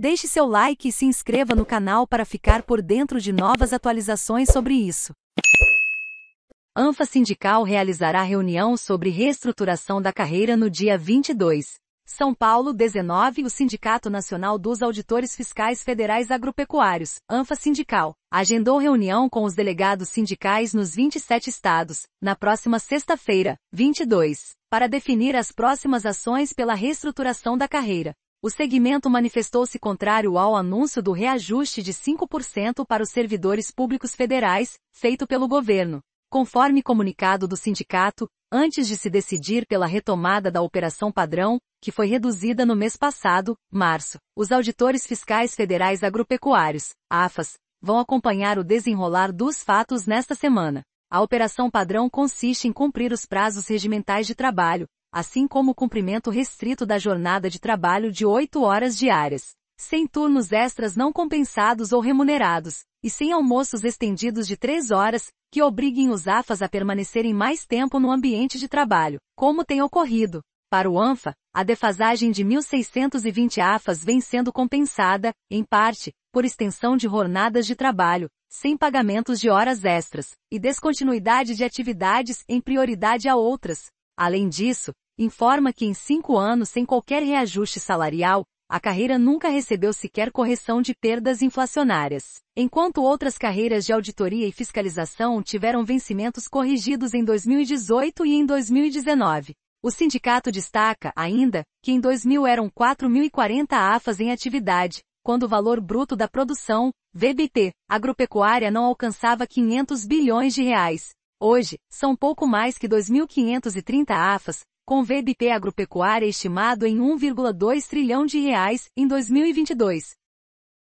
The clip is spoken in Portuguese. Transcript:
Deixe seu like e se inscreva no canal para ficar por dentro de novas atualizações sobre isso. ANFA Sindical realizará reunião sobre reestruturação da carreira no dia 22. São Paulo 19 O Sindicato Nacional dos Auditores Fiscais Federais Agropecuários, ANFA Sindical, agendou reunião com os delegados sindicais nos 27 estados, na próxima sexta-feira, 22, para definir as próximas ações pela reestruturação da carreira. O segmento manifestou-se contrário ao anúncio do reajuste de 5% para os servidores públicos federais, feito pelo governo. Conforme comunicado do sindicato, antes de se decidir pela retomada da operação padrão, que foi reduzida no mês passado, março, os auditores fiscais federais agropecuários, AFAS, vão acompanhar o desenrolar dos fatos nesta semana. A operação padrão consiste em cumprir os prazos regimentais de trabalho, assim como o cumprimento restrito da jornada de trabalho de 8 horas diárias, sem turnos extras não compensados ou remunerados, e sem almoços estendidos de 3 horas, que obriguem os AFAs a permanecerem mais tempo no ambiente de trabalho, como tem ocorrido. Para o ANFA, a defasagem de 1.620 AFAs vem sendo compensada, em parte, por extensão de jornadas de trabalho, sem pagamentos de horas extras, e descontinuidade de atividades em prioridade a outras, Além disso, informa que em cinco anos sem qualquer reajuste salarial, a carreira nunca recebeu sequer correção de perdas inflacionárias. Enquanto outras carreiras de auditoria e fiscalização tiveram vencimentos corrigidos em 2018 e em 2019. O sindicato destaca, ainda, que em 2000 eram 4.040 AFAs em atividade, quando o valor bruto da produção, VBP, agropecuária não alcançava 500 bilhões de reais, Hoje, são pouco mais que 2.530 AFAS, com VBP agropecuária estimado em 1,2 trilhão de reais em 2022,